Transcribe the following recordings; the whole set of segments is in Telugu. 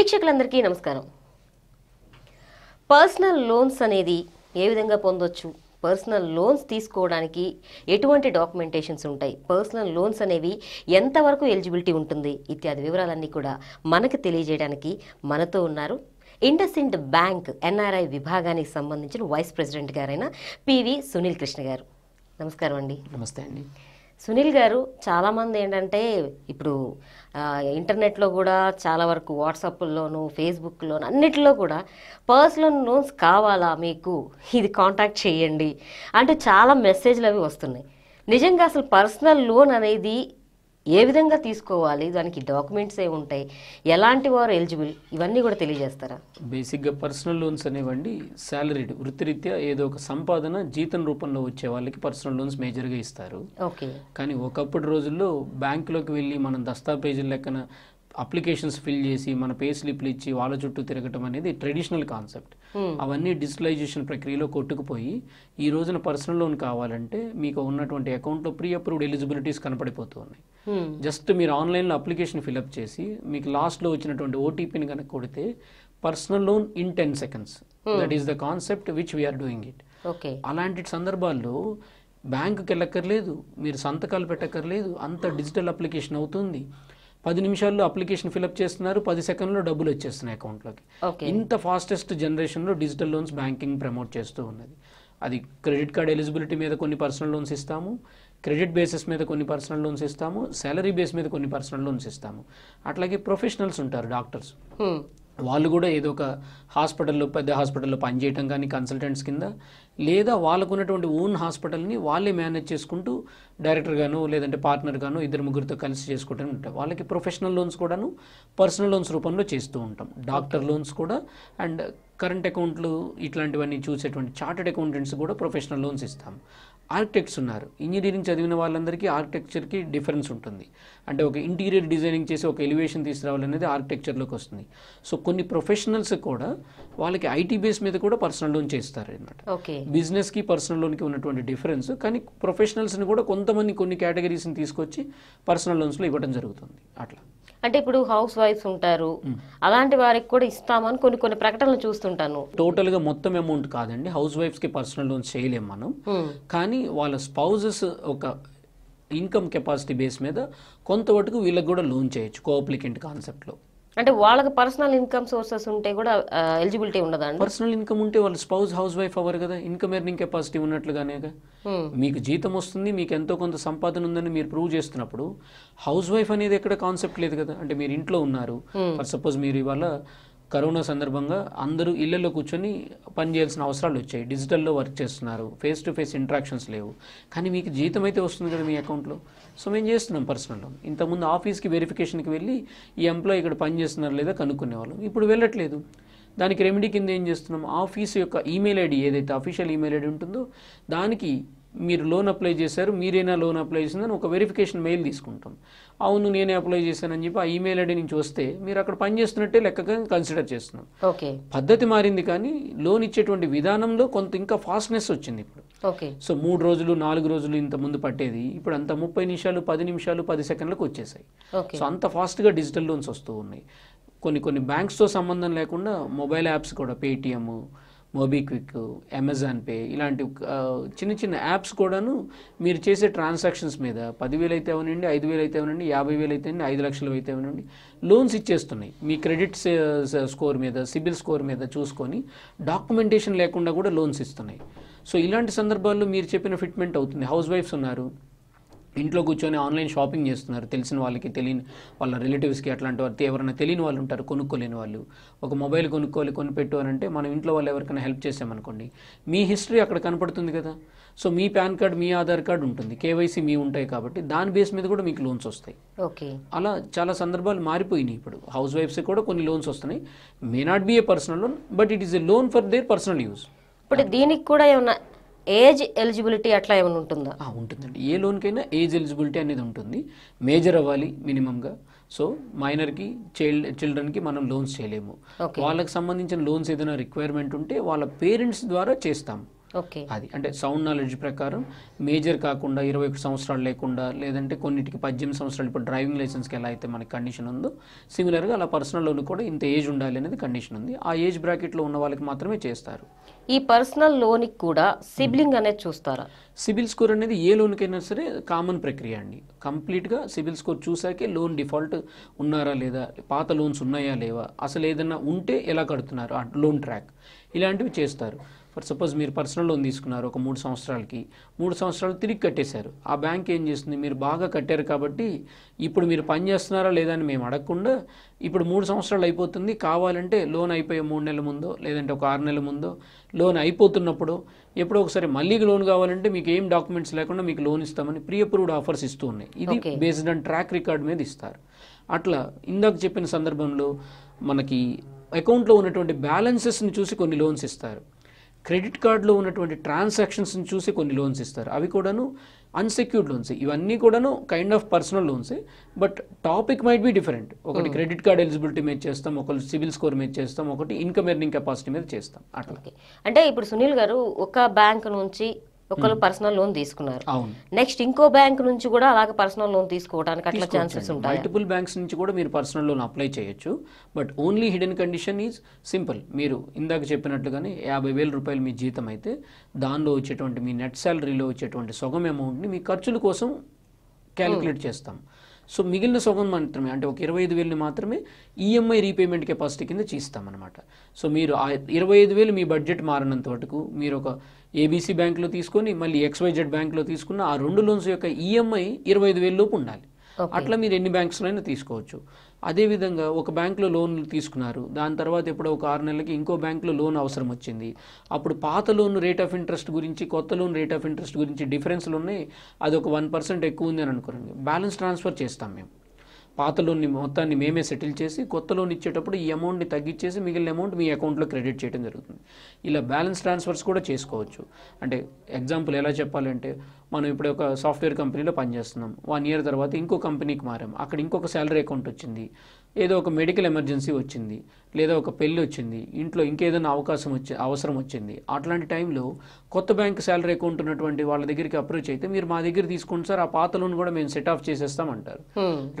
వీక్షకులందరికీ నమస్కారం పర్సనల్ లోన్స్ అనేది ఏ విధంగా పొందొచ్చు పర్సనల్ లోన్స్ తీసుకోవడానికి ఎటువంటి డాక్యుమెంటేషన్స్ ఉంటాయి పర్సనల్ లోన్స్ అనేవి ఎంతవరకు ఎలిజిబిలిటీ ఉంటుంది ఇత్యాది వివరాలన్నీ కూడా మనకు తెలియజేయడానికి మనతో ఉన్నారు ఇండ్ బ్యాంక్ ఎన్ఆర్ఐ విభాగానికి సంబంధించిన వైస్ ప్రెసిడెంట్ గారైన పివి సునీల్ కృష్ణ గారు నమస్కారం అండి నమస్తే అండి సునీల్ గారు చాలామంది ఏంటంటే ఇప్పుడు ఇంటర్నెట్లో కూడా చాలా వరకు వాట్సాప్లోను ఫేస్బుక్లోను అన్నిటిలో కూడా పర్సనల్ లోన్స్ కావాలా మీకు ఇది కాంటాక్ట్ చేయండి అంటే చాలా మెసేజ్లు అవి వస్తున్నాయి నిజంగా అసలు పర్సనల్ లోన్ అనేది ఏ విధంగా తీసుకోవాలి దానికి డాక్యుమెంట్స్ ఏ ఉంటాయి ఎలాంటి వారు ఎలిజిబుల్ ఇవన్నీ కూడా తెలియజేస్తారా బేసిక్గా పర్సనల్ లోన్స్ అనేవండి శాలరీడ్ వృత్తిరీత్యా ఏదో ఒక సంపాదన జీతం రూపంలో వచ్చే వాళ్ళకి పర్సనల్ లోన్స్ మేజర్గా ఇస్తారు ఓకే కానీ ఒకప్పుడు రోజుల్లో బ్యాంకులోకి వెళ్ళి మనం దస్తాపేజీల లెక్కన అప్లికేషన్స్ ఫిల్ చేసి మన పే స్లిప్లు ఇచ్చి వాళ్ళ చుట్టూ తిరగటం అనేది ట్రెడిషనల్ కాన్సెప్ట్ అవన్నీ డిజిటలైజేషన్ ప్రక్రియలో కొట్టుకుపోయి ఈ రోజున పర్సనల్ లోన్ కావాలంటే మీకు ఉన్నటువంటి అకౌంట్లో ప్రీ అప్రూవ్డ్ ఎలిజిబిలిటీస్ కనపడిపోతూ ఉన్నాయి జస్ట్ hmm. మీరు ఆన్లైన్లో అప్లికేషన్ ఫిలప్ చేసి మీకు లాస్ట్లో వచ్చినటువంటి ఓటీపీని కనుక కొడితే personal loan in ten seconds that is the concept which we are doing it అలాంటి సందర్భాల్లో బ్యాంకుకి వెళ్ళక్కర్లేదు మీరు సంతకాలు పెట్టక్కర్లేదు అంత డిజిటల్ అప్లికేషన్ అవుతుంది పది నిమిషాల్లో అప్లికేషన్ ఫిలప్ చేస్తున్నారు పది సెకండ్లో డబ్బులు వచ్చేస్తున్నాయి అకౌంట్లోకి ఇంత ఫాస్టెస్ట్ జనరేషన్లో డిజిటల్ లోన్స్ బ్యాంకింగ్ ప్రమోట్ చేస్తూ ఉన్నది అది క్రెడిట్ కార్డ్ ఎలిజిబిలిటీ మీద కొన్ని పర్సనల్ లోన్స్ ఇస్తాము క్రెడిట్ బేసిస్ మీద కొన్ని పర్సనల్ లోన్స్ ఇస్తాము సాలరీ బేస్ మీద కొన్ని పర్సనల్ లోన్స్ ఇస్తాము అట్లాగే ప్రొఫెషనల్స్ ఉంటారు డాక్టర్స్ వాళ్ళు కూడా ఏదో ఒక హాస్పిటల్లో పెద్ద హాస్పిటల్లో పనిచేయటం కానీ కన్సల్టెంట్స్ కింద లేదా వాళ్ళకు ఉన్నటువంటి ఓన్ హాస్పిటల్ని వాళ్ళే మేనేజ్ చేసుకుంటూ డైరెక్టర్ గాను లేదంటే పార్ట్నర్ గాను ఇద్దరు ముగ్గురితో కలిసి చేసుకోవటం ఉంటాయి వాళ్ళకి ప్రొఫెషనల్ లోన్స్ కూడాను పర్సనల్ లోన్స్ రూపంలో చేస్తూ ఉంటాం డాక్టర్ లోన్స్ కూడా అండ్ కరెంట్ అకౌంట్లు ఇట్లాంటివన్నీ చూసేటువంటి చార్టెడ్ అకౌంటెంట్స్ కూడా ప్రొఫెషనల్ లోన్స్ ఇస్తాం ఆర్కిటెక్ట్స్ ఉన్నారు ఇంజనీరింగ్ చదివిన వాళ్ళందరికీ ఆర్కిటెక్చర్కి డిఫరెన్స్ ఉంటుంది అంటే ఒక ఇంటీరియర్ డిజైనింగ్ చేసి ఒక ఎలివేషన్ తీసుకురావాలనేది ఆర్కిటెక్చర్లోకి వస్తుంది సో కొన్ని ప్రొఫెషనల్స్ కూడా వాళ్ళకి ఐటీ బేస్ మీద కూడా పర్సనల్ లోన్ చేస్తారు అనమాట బిజినెస్కి పర్సనల్ లోన్కి ఉన్నటువంటి డిఫరెన్స్ కానీ ప్రొఫెషనల్స్ని కూడా కొంతమంది కొన్ని కేటగిరీస్ని తీసుకొచ్చి పర్సనల్ లోన్స్లో ఇవ్వడం జరుగుతుంది అట్లా అంటే ఇప్పుడు హౌస్ వైఫ్స్ ఉంటారు అలాంటి వారికి కూడా ఇస్తామని కొన్ని కొన్ని ప్రకటనలు చూస్తుంటాను టోటల్ గా మొత్తం అమౌంట్ కాదండి హౌస్ వైఫ్స్ కి పర్సనల్ లోన్ చేయలేము మనం కానీ వాళ్ళ స్పౌజెస్ ఒక ఇన్కమ్ కెపాసిటీ బేస్ మీద కొంతవరకు వీళ్ళకి కూడా లోన్ చేయొచ్చు కోఅప్లికెంట్ కాన్సెప్ట్లో అంటే వాళ్ళకి పర్సనల్ ఇన్కమ్ సోర్సెస్ ఉంటే కూడా ఎలిజిబిలిటీ ఉండదా పర్సనల్ ఇన్కమ్ ఉంటే వాళ్ళు స్పౌస్ హౌస్ వైఫ్ అవ్వరు కదా ఇన్కమ్ ఎర్నింగ్ కెపాసిటీ ఉన్నట్లుగానే మీకు జీతం వస్తుంది మీకు ఎంతో కొంత సంపాదన ఉందని మీరు ప్రూవ్ చేస్తున్నప్పుడు హౌస్ వైఫ్ అనేది ఎక్కడ కాన్సెప్ట్ లేదు కదా అంటే మీరు ఇంట్లో ఉన్నారు సపోజ్ మీరు ఇవాళ కరోనా సందర్భంగా అందరూ ఇళ్లలో కూర్చొని పనిచేయాల్సిన అవసరాలు వచ్చాయి డిజిటల్లో వర్క్ చేస్తున్నారు ఫేస్ టు ఫేస్ ఇంట్రాక్షన్స్ లేవు కానీ మీకు జీతం అయితే వస్తుంది కదా మీ అకౌంట్లో సో మేము చేస్తున్నాం పర్సనల్ లోన్ ఇంతకుముందు ఆఫీస్కి వెరిఫికేషన్కి వెళ్ళి ఈ ఎంప్లాయ్ ఇక్కడ పనిచేస్తున్నారు లేదా కనుక్కునేవాళ్ళం ఇప్పుడు వెళ్ళట్లేదు దానికి రెమెడీ కింద ఏం చేస్తున్నాం ఆఫీస్ యొక్క ఈమెయిల్ ఐడి ఏదైతే అఫీషియల్ ఈమెయిల్ ఐడి ఉంటుందో దానికి మీరు లోన్ అప్లై చేశారు మీరైనా లోన్ అప్లై చేసిందని ఒక వెరిఫికేషన్ మెయిల్ తీసుకుంటాం అవును నేనే అప్లై చేశానని చెప్పి ఆ ఈమెయిల్ ఐడి నుంచి వస్తే మీరు అక్కడ పనిచేస్తున్నట్టే లెక్కగా కన్సిడర్ చేస్తున్నాం ఓకే పద్ధతి మారింది కానీ లోన్ ఇచ్చేటువంటి విధానంలో కొంత ఇంకా ఫాస్ట్నెస్ వచ్చింది ఇప్పుడు ఓకే సో మూడు రోజులు నాలుగు రోజులు ఇంత ముందు పట్టేది ఇప్పుడు అంత ముప్పై నిమిషాలు పది నిమిషాలు పది సెకండ్లకు వచ్చేసాయి సో అంత ఫాస్ట్గా డిజిటల్ లోన్స్ వస్తూ ఉన్నాయి కొన్ని కొన్ని బ్యాంక్స్తో సంబంధం లేకుండా మొబైల్ యాప్స్ కూడా పేటిఎమ్ మోబిక్విక్ అమెజాన్ పే ఇలాంటి చిన్న చిన్న యాప్స్ కూడాను మీరు చేసే ట్రాన్సాక్షన్స్ మీద పదివేలు అయితే అవనండి ఐదు వేలు అయితే అవనండి యాభై వేలు అయితే ఐదు లక్షలు అయితే అవనండి లోన్స్ ఇచ్చేస్తున్నాయి మీ క్రెడిట్ స్కోర్ మీద సిబిల్ స్కోర్ మీద చూసుకొని డాక్యుమెంటేషన్ లేకుండా కూడా లోన్స్ ఇస్తున్నాయి సో ఇలాంటి సందర్భాల్లో మీరు చెప్పిన ఫిట్మెంట్ అవుతుంది హౌస్ వైఫ్స్ ఉన్నారు ఇంట్లో కూర్చొని ఆన్లైన్ షాపింగ్ చేస్తున్నారు తెలిసిన వాళ్ళకి తెలియని వాళ్ళ రిలేటివ్స్కి అట్లాంటి వారికి ఎవరైనా తెలియని వాళ్ళు ఉంటారు కొనుక్కోలేని వాళ్ళు ఒక మొబైల్ కొనుక్కోవాలి కొనిపెట్టు అని అంటే మనం ఇంట్లో వాళ్ళు ఎవరికైనా హెల్ప్ చేసామనుకోండి మీ హిస్టరీ అక్కడ కనపడుతుంది కదా సో మీ పాన్ కార్డ్ మీ ఆధార్ కార్డ్ ఉంటుంది కేవైసీ మీ ఉంటాయి కాబట్టి దాని బేస్ మీద కూడా మీకు లోన్స్ వస్తాయి ఓకే అలా చాలా సందర్భాలు మారిపోయినాయి ఇప్పుడు హౌస్ వైఫ్స్ కూడా కొన్ని లోన్స్ వస్తున్నాయి may not be a personal loan but it is a loan for their personal use ఇప్పుడు దీనికి కూడా ఏమన్నా ఏజ్ ఎలిజిబిలిటీ అట్లా ఏమైనా ఉంటుందా ఉంటుందండి ఏ లోన్కైనా ఏజ్ ఎలిజిబిలిటీ అనేది ఉంటుంది మేజర్ అవ్వాలి మినిమంగా సో మైనర్కి చైల్డ్ చిల్డ్రన్కి మనం లోన్స్ చేయలేము వాళ్ళకి సంబంధించిన లోన్స్ ఏదైనా రిక్వైర్మెంట్ ఉంటే వాళ్ళ పేరెంట్స్ ద్వారా చేస్తాం ఓకే అది అంటే సౌండ్ నాలెడ్జ్ ప్రకారం మేజర్ కాకుండా ఇరవై ఒకటి సంవత్సరాలు లేకుండా లేదంటే కొన్నిటికి పద్దెనిమిది సంవత్సరాలు ఇప్పుడు డ్రైవింగ్ లైసెన్స్కి ఎలా అయితే మనకి కండిషన్ ఉందో సిమిలర్గా అలా పర్సనల్ లోన్ కూడా ఇంత ఏజ్ ఉండాలి అనేది కండిషన్ ఉంది ఆ ఏజ్ బ్రాకెట్లో ఉన్న వాళ్ళకి మాత్రమే చేస్తారు ఈ పర్సనల్ లోన్కి కూడా సిబ్లింగ్ hmm. అనేది చూస్తారా సిబిల్ స్కోర్ అనేది ఏ లోన్కైనా సరే కామన్ ప్రక్రియ అండి కంప్లీట్గా సిబిల్ స్కోర్ చూసాకే లోన్ డిఫాల్ట్ ఉన్నారా లేదా పాత లోన్స్ ఉన్నాయా లేవా అసలు ఏదైనా ఉంటే ఎలా కడుతున్నారు ఆ లోన్ ట్రాక్ ఇలాంటివి చేస్తారు ఫర్ సపోజ్ మీరు పర్సనల్ లోన్ తీసుకున్నారు ఒక మూడు సంవత్సరాలకి మూడు సంవత్సరాలు తిరిగి కట్టేశారు ఆ బ్యాంక్ ఏం చేస్తుంది మీరు బాగా కట్టారు కాబట్టి ఇప్పుడు మీరు పని చేస్తున్నారా లేదా అని మేము అడగకుండా ఇప్పుడు మూడు సంవత్సరాలు అయిపోతుంది కావాలంటే లోన్ అయిపోయే మూడు నెలల ముందో లేదంటే ఒక ఆరు నెలల ముందో లోన్ అయిపోతున్నప్పుడు ఎప్పుడో ఒకసారి మళ్ళీ లోన్ కావాలంటే మీకు ఏం డాక్యుమెంట్స్ లేకుండా మీకు లోన్ ఇస్తామని ప్రీ అప్రూవ్డ్ ఆఫర్స్ ఇస్తూ ఉన్నాయి ఇది బేస్డ్ ఆన్ ట్రాక్ రికార్డ్ మీద ఇస్తారు అట్లా ఇందాక చెప్పిన సందర్భంలో మనకి అకౌంట్లో ఉన్నటువంటి బ్యాలెన్సెస్ని చూసి కొన్ని లోన్స్ ఇస్తారు క్రెడిట్ కార్డులో ఉన్నటువంటి ట్రాన్సాక్షన్స్ని చూసి కొన్ని లోన్స్ ఇస్తారు అవి కూడాను అన్సెక్యూర్డ్ లోన్స్ ఇవన్నీ కూడాను kind of personal loans but topic might be different ఒకటి hmm. క్రెడిట్ కార్డ్ ఎలిజిబిలిటీ మీద చేస్తాం ఒకటి సివిల్ స్కోర్ మీద చేస్తాం ఒకటి ఇన్కమ్ ఎర్నింగ్ కెపాసిటీ మీద చేస్తాం అట్లా అంటే ఇప్పుడు సునీల్ గారు ఒక బ్యాంక్ నుంచి ఒకళ్ళు పర్సనల్ లోన్ తీసుకున్నారు నెక్స్ట్ ఇంకో బ్యాంక్ నుంచి కూడా అలాగే పర్సనల్ లోన్ తీసుకోవడానికి అట్లా ఛాన్సెస్ ఉంటాయి మల్టిపుల్ బ్యాంక్స్ నుంచి కూడా మీరు పర్సనల్ లోన్ అప్లై చేయొచ్చు but only hidden condition is simple మీరు ఇందాక చెప్పినట్లుగానే యాభై వేల రూపాయలు మీ జీతం అయితే దానిలో వచ్చేటువంటి మీ నెట్ శాలరీలో వచ్చేటువంటి సొగం అమౌంట్ని మీ ఖర్చుల కోసం క్యాలిక్యులేట్ చేస్తాం సో మిగిలిన సగం మాత్రమే అంటే ఒక ఇరవై ఐదు వేలుని మాత్రమే ఈఎంఐ రీపేమెంట్ కెపాసిటీ కింద చేస్తామన్నమాట సో మీరు ఆ ఇరవై ఐదు వేలు మీ బడ్జెట్ మారినంత వరకు మీరు ఒక ఏబీసీ బ్యాంక్లో తీసుకొని మళ్ళీ ఎక్స్వైజెడ్ బ్యాంక్లో తీసుకున్న ఆ రెండు లోన్స్ యొక్క ఈఎంఐ e ఇరవై ఐదు వేలు లోపు ఉండాలి అట్లా మీరు ఎన్ని అయినా తీసుకోవచ్చు అదేవిధంగా ఒక బ్యాంకులో లోన్ తీసుకున్నారు దాని తర్వాత ఎప్పుడో ఒక ఆరు నెలలకి ఇంకో బ్యాంకులో లోన్ అవసరం వచ్చింది అప్పుడు పాత లోన్ రేట్ ఆఫ్ ఇంట్రెస్ట్ గురించి కొత్త లోన్ రేట్ ఆఫ్ ఇంట్రెస్ట్ గురించి డిఫరెన్స్లు ఉన్నాయి అది ఒక వన్ పర్సెంట్ ఎక్కువ ఉంది అని అనుకోండి బ్యాలెన్స్ ట్రాన్స్ఫర్ చేస్తాం మేము పాత లోన్ని మొత్తాన్ని మేమే సెటిల్ చేసి కొత్త లోన్ ఇచ్చేటప్పుడు ఈ అమౌంట్ని తగ్గించేసి మిగిలిన అమౌంట్ మీ అకౌంట్లో క్రెడిట్ చేయడం జరుగుతుంది ఇలా బ్యాలెన్స్ ట్రాన్స్ఫర్స్ కూడా చేసుకోవచ్చు అంటే ఎగ్జాంపుల్ ఎలా చెప్పాలంటే మనం ఇప్పుడు ఒక సాఫ్ట్వేర్ కంపెనీలో పనిచేస్తున్నాం వన్ ఇయర్ తర్వాత ఇంకో కంపెనీకి మారాం అక్కడ ఇంకొక శాలరీ అకౌంట్ వచ్చింది ఏదో ఒక మెడికల్ ఎమర్జెన్సీ వచ్చింది లేదా ఒక పెళ్ళి వచ్చింది ఇంట్లో ఇంకేదైనా అవకాశం వచ్చి అవసరం వచ్చింది అట్లాంటి టైంలో కొత్త బ్యాంక్ శాలరీ అకౌంట్ ఉన్నటువంటి వాళ్ళ దగ్గరికి అప్రోచ్ అయితే మీరు మా దగ్గర తీసుకోండి సార్ ఆ పాత లోన్ కూడా మేము సెట్ ఆఫ్ చేసేస్తామంటారు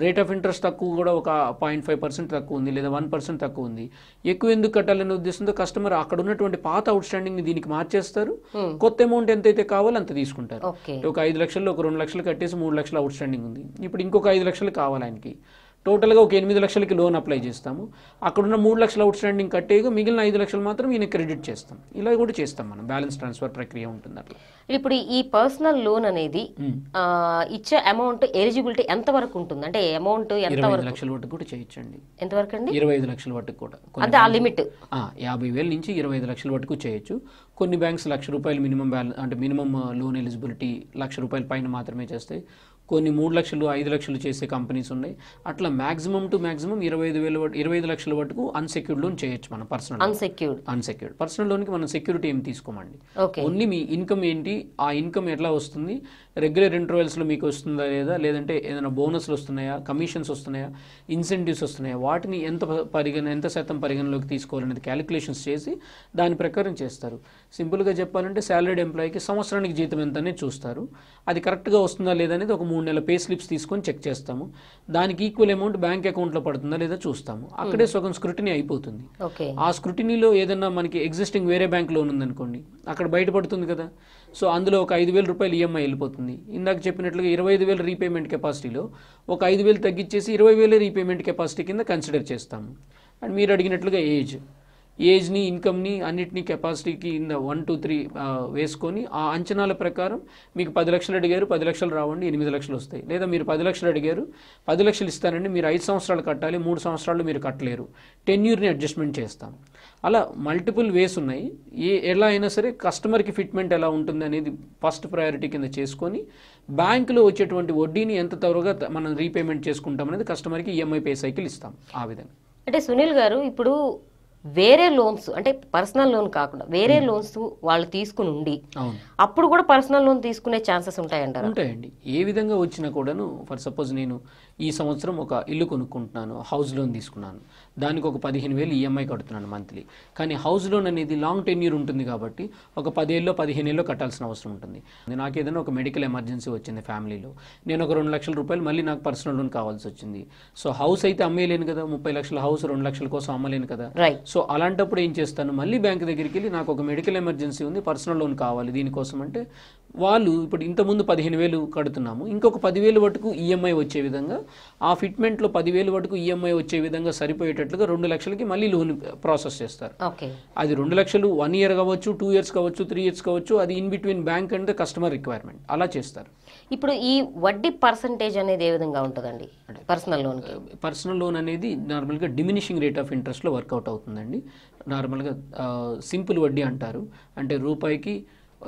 రేట్ ఆఫ్ ఇంట్రెస్ట్ తక్కువ కూడా ఒక పాయింట్ ఫైవ్ పర్సెంట్ తక్కువ ఉంది లేదా వన్ పర్సెంట్ తక్కువ ఉంది ఎక్కువ ఎందుకు కట్టాలనే ఉద్దేశంతో కస్టమర్ అక్కడ ఉన్నటువంటి పాత అవుట్ స్టాండింగ్ దీనికి మార్చేస్తారు hmm. కొత్త అమౌంట్ ఎంత అయితే కావాలో అంత తీసుకుంటారు ఒక ఐదు లక్షల్లో ఒక రెండు లక్షలు కట్టేసి మూడు లక్షలు అవుట్ స్టాండింగ్ ఉంది ఇప్పుడు ఇంకొక ఐదు లక్షలు కావాలి ఆయనకి టోటల్గా ఒక ఎనిమిది లక్షలకి లోన్ అప్లై చేస్తాము అక్కడున్న మూడు లక్షలు అవుట్ స్టాండింగ్ కట్టేయగా మిగిలిన ఐదు లక్షలు మాత్రం ఈయన క్రెడిట్ చేస్తాం ఇలా కూడా చేస్తాం మనం బ్యాలెన్స్ ట్రాన్స్ఫర్ ప్రక్రియ ఉంటుంది అట్లా ఇప్పుడు ఈ పర్సనల్ లోన్ అనేది ఇచ్చే అమౌంట్ ఎలిజిబిలిటీ ఎంత వరకు ఉంటుంది అంటే అమౌంట్ ఎంత వరకు లక్షల వరకు కూడా చేయొచ్చండి ఎంత వరకు అండి ఇరవై ఐదు లక్షల వరకు కూడా అంటే ఆ లిమిట్ యాభై వేల నుంచి ఇరవై ఐదు లక్షల వరకు చేయొచ్చు కొన్ని బ్యాంక్స్ లక్ష రూపాయలు మినిమం బ్యాలెన్స్ అంటే మినిమం లోన్ ఎలిజిబిలిటీ లక్ష రూపాయల పైన మాత్రమే చేస్తాయి కొన్ని మూడు లక్షలు ఐదు లక్షలు చేసే కంపెనీస్ ఉన్నాయి అట్లా మాక్సిమం టు మాక్సిమం ఇరవై ఐదు వేల ఇరవై ఐదు లక్షల వరకు అన్సెక్యూర్డ్ లోన్ చేయొచ్చు మనం personal unsecured unsecured personal loan కి మనం సెక్యూరిటీ ఏం తీసుకోమండి ఓన్లీ మీ ఇన్కమ్ ఏంటి ఆ ఇన్కమ్ ఎట్లా వస్తుంది రెగ్యులర్ ఇంటర్వెల్స్లో మీకు వస్తుందా లేదా లేదంటే ఏదైనా బోనస్లు వస్తున్నాయా కమిషన్స్ వస్తున్నాయా ఇన్సెంటివ్స్ వస్తున్నాయా వాటిని ఎంత పరిగణ ఎంత శాతం పరిగణలోకి తీసుకోవాలనేది క్యాలిక్యులేషన్స్ చేసి దాని ప్రకారం చేస్తారు సింపుల్గా చెప్పాలంటే శాలరీడ్ ఎంప్లాయీకి సంవత్సరానికి జీతం ఎంత అనేది చూస్తారు అది కరెక్ట్గా వస్తుందా లేదా అనేది ఒక మూడు నెలల పే స్లిప్స్ తీసుకొని చెక్ చేస్తాము దానికి ఈక్వల్ అమౌంట్ బ్యాంక్ అకౌంట్లో పడుతుందా లేదా చూస్తాము అక్కడే hmm. సగం స్క్రూటినీ అయిపోతుంది ఆ స్క్రూటినీలో ఏదన్నా మనకి ఎగ్జిస్టింగ్ వేరే బ్యాంక్ లోన్ ఉందనుకోండి అక్కడ బయటపడుతుంది కదా సో అందులో ఒక ఐదు వేల రూపాయలు ఈఎంఐ e వెళ్ళిపోతుంది ఇందాక చెప్పినట్లుగా ఇరవై ఐదు వేల రీపేమెంట్ కెపాసిటీలో ఒక ఐదు వేలు తగ్గించేసి ఇరవై వేల రీపేమెంట్ కెపాసిటీ కింద కన్సిడర్ చేస్తాము అండ్ మీరు అడిగినట్లుగా ఏజ్ ఏజ్ని ఇన్కమ్ని అన్నిటినీ కెపాసిటీకి కింద వన్ టూ త్రీ వేసుకొని ఆ అంచనాల ప్రకారం మీకు పది లక్షలు అడిగారు పది లక్షలు రావండి ఎనిమిది లక్షలు వస్తాయి లేదా మీరు పది లక్షలు అడిగారు పది లక్షలు ఇస్తానండి మీరు ఐదు సంవత్సరాలు కట్టాలి మూడు సంవత్సరాలు మీరు కట్టలేరు టెన్యూర్ని అడ్జస్ట్మెంట్ చేస్తాం అలా మల్టిపుల్ వేస్ ఉన్నాయి ఏ ఎలా అయినా సరే కస్టమర్కి ఫిట్మెంట్ ఎలా ఉంటుంది అనేది ఫస్ట్ ప్రయారిటీ కింద చేసుకొని బ్యాంకులో వచ్చేటువంటి వడ్డీని ఎంత త్వరగా మనం రీపేమెంట్ చేసుకుంటాం అనేది కస్టమర్కి ఈఎంఐ పే సైకిల్ ఇస్తాం ఆ విధంగా అంటే సునీల్ గారు ఇప్పుడు వేరే లోన్స్ అంటే పర్సనల్ లోన్ కాకుండా వేరే లోన్స్ వాళ్ళు తీసుకుని ఉండి అప్పుడు కూడా పర్సనల్ లోన్ తీసుకునే ఛాన్సెస్ ఉంటాయంటారు ఉంటాయండి ఏ విధంగా వచ్చినా కూడాను ఫర్ సపోజ్ నేను ఈ సంవత్సరం ఒక ఇల్లు కొనుక్కుంటున్నాను హౌస్ లోన్ తీసుకున్నాను దానికి ఒక పదిహేను వేలు ఈఎంఐ కడుతున్నాను మంత్లీ కానీ హౌస్ లోన్ అనేది లాంగ్ టెన్యూర్ ఉంటుంది కాబట్టి ఒక పదేళ్ళలో పదిహేను ఏళ్ళు కట్టాల్సిన అవసరం ఉంటుంది నాకు ఏదైనా ఒక మెడికల్ ఎమర్జెన్సీ వచ్చింది ఫ్యామిలీలో నేను ఒక రెండు లక్షల రూపాయలు మళ్ళీ నాకు పర్సనల్ లోన్ కావాల్సి వచ్చింది సో హౌస్ అయితే అమ్మేయలేను కదా ముప్పై లక్షల హౌస్ రెండు లక్షల కోసం అమ్మలేను కదా సో అలాంటప్పుడు ఏం చేస్తాను మళ్ళీ బ్యాంక్ దగ్గరికి వెళ్ళి నాకు ఒక మెడికల్ ఎమర్జెన్సీ ఉంది పర్సనల్ లోన్ కావాలి దీనికోసం అంటే వాళ్ళు ఇప్పుడు ఇంతకుముందు పదిహేను వేలు కడుతున్నాము ఇంకొక పదివేలు వరకు ఈఎంఐ వచ్చే విధంగా ఆ ఫిట్మెంట్లో పదివేలు వరకు ఈఎంఐ వచ్చే విధంగా సరిపోయేటట్లుగా రెండు లక్షలకి మళ్ళీ లోన్ ప్రాసెస్ చేస్తారు అది రెండు లక్షలు వన్ ఇయర్ కావచ్చు టూ ఇయర్స్ కావచ్చు త్రీ ఇయర్స్ కావచ్చు అది in between bank and the customer requirement అలా చేస్తారు ఇప్పుడు ఈ వడ్డీ పర్సంటేజ్ అనేది ఏ విధంగా ఉంటుందండి పర్సనల్ లోన్ పర్సనల్ లోన్ అనేది నార్మల్గా డిమినిషింగ్ రేట్ ఆఫ్ ఇంట్రెస్ట్లో వర్కౌట్ అవుతుందండి నార్మల్గా సింపుల్ వడ్డీ అంటారు అంటే రూపాయికి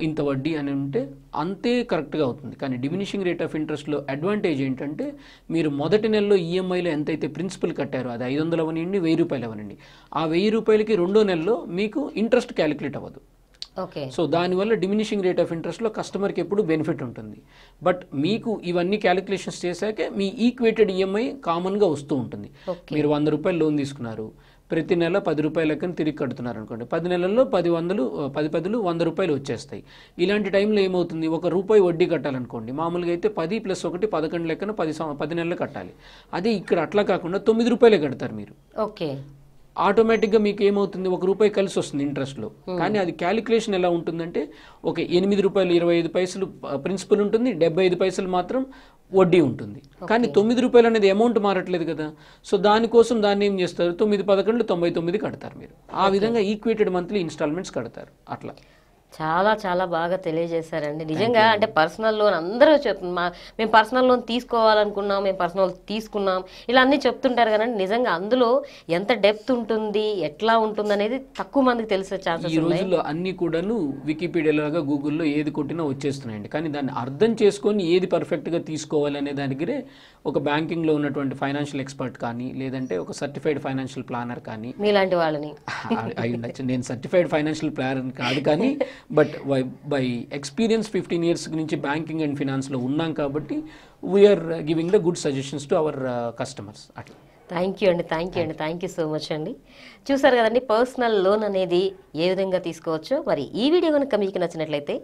ఇంత వడ్డీ అని ఉంటే అంతే కరెక్ట్గా అవుతుంది కానీ డిమినిషింగ్ రేట్ ఆఫ్ ఇంట్రెస్ట్లో అడ్వాంటేజ్ ఏంటంటే మీరు మొదటి నెలలో ఈఎంఐలో e ఎంతైతే ప్రిన్సిపల్ కట్టారో అది ఐదు వందలు అవనండి వెయ్యి రూపాయలు అవనండి ఆ వెయ్యి రూపాయలకి రెండో నెలలో మీకు ఇంట్రెస్ట్ క్యాలిక్యులేట్ అవ్వదు ఓకే సో దానివల్ల డిమినిషింగ్ రేట్ ఆఫ్ ఇంట్రెస్ట్లో కస్టమర్కి ఎప్పుడు బెనిఫిట్ ఉంటుంది బట్ మీకు ఇవన్నీ క్యాలిక్యులేషన్స్ చేశాకే మీ ఈక్వేటెడ్ ఈఎంఐ కామన్గా వస్తూ ఉంటుంది మీరు వంద రూపాయలు లోన్ తీసుకున్నారు ప్రతి నెల పది రూపాయలకని తిరిగి కడుతున్నారు అనుకోండి పది నెలల్లో పది వందలు పది పదులు వంద రూపాయలు వచ్చేస్తాయి ఇలాంటి టైంలో ఏమవుతుంది ఒక రూపాయి వడ్డీ కట్టాలనుకోండి మామూలుగా అయితే పది ప్లస్ ఒకటి పదకొండు లెక్కన పది పది నెలలు కట్టాలి అదే ఇక్కడ అట్లా కాకుండా తొమ్మిది రూపాయలే కడతారు మీరు ఓకే ఆటోమేటిక్గా మీకు ఏమవుతుంది ఒక రూపాయి కలిసి వస్తుంది ఇంట్రెస్ట్లో hmm. కానీ అది క్యాలిక్యులేషన్ ఎలా ఉంటుందంటే ఒక ఎనిమిది రూపాయలు ఇరవై ఐదు పైసలు ప్రిన్సిపల్ ఉంటుంది డెబ్బై ఐదు పైసలు మాత్రం వడ్డీ ఉంటుంది కానీ తొమ్మిది రూపాయలు అనేది అమౌంట్ మారట్లేదు కదా సో దానికోసం దాన్ని ఏం చేస్తారు తొమ్మిది పదకొండు తొంభై తొమ్మిది కడతారు మీరు ఆ విధంగా ఈక్వేటెడ్ మంత్లీ ఇన్స్టాల్మెంట్స్ కడతారు అట్లా చాలా చాలా బాగా తెలియజేశారండి నిజంగా అంటే పర్సనల్ లోన్ అందరూ చెప్తున్నా మేము పర్సనల్ లోన్ తీసుకోవాలనుకున్నాం మేము పర్సనల్ తీసుకున్నాం ఇలా అన్నీ చెప్తుంటారు కదండి నిజంగా అందులో ఎంత డెప్త్ ఉంటుంది ఎట్లా ఉంటుంది అనేది తక్కువ మందికి తెలిసే ఛాన్సెస్ ఈ రోజుల్లో అన్ని కూడాను వికీపీడియాలోగా గూగుల్లో ఏది కొట్టినా వచ్చేస్తున్నాయండి కానీ దాన్ని అర్థం చేసుకొని ఏది పర్ఫెక్ట్గా తీసుకోవాలనే దానికి ఒక బ్యాంకింగ్లో ఉన్నటువంటి ఫైనాన్షియల్ ఎక్స్పర్ట్ కానీ లేదంటే ఒక సర్టిఫైడ్ ఫైనాన్షియల్ ప్లానర్ కానీ మీలాంటి వాళ్ళని అయి ఉండొచ్చు నేను సర్టిఫైడ్ ఫైనాన్షియల్ ప్లానర్ కాదు కానీ but why by experience fifteen years నుంచి బ్యాంకింగ్ అండ్ ఫినాన్స్లో ఉన్నాం కాబట్టి we are giving the good suggestions to our customers అట్లా థ్యాంక్ యూ అండి థ్యాంక్ యూ అండి థ్యాంక్ యూ సో మచ్ అండి చూసారు కదండి పర్సనల్ లోన్ అనేది ఏ విధంగా తీసుకోవచ్చో మరి ఈ వీడియో కనుక మీకు నచ్చినట్లయితే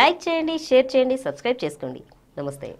లైక్ చేయండి షేర్ చేయండి సబ్స్క్రైబ్ చేసుకోండి నమస్తే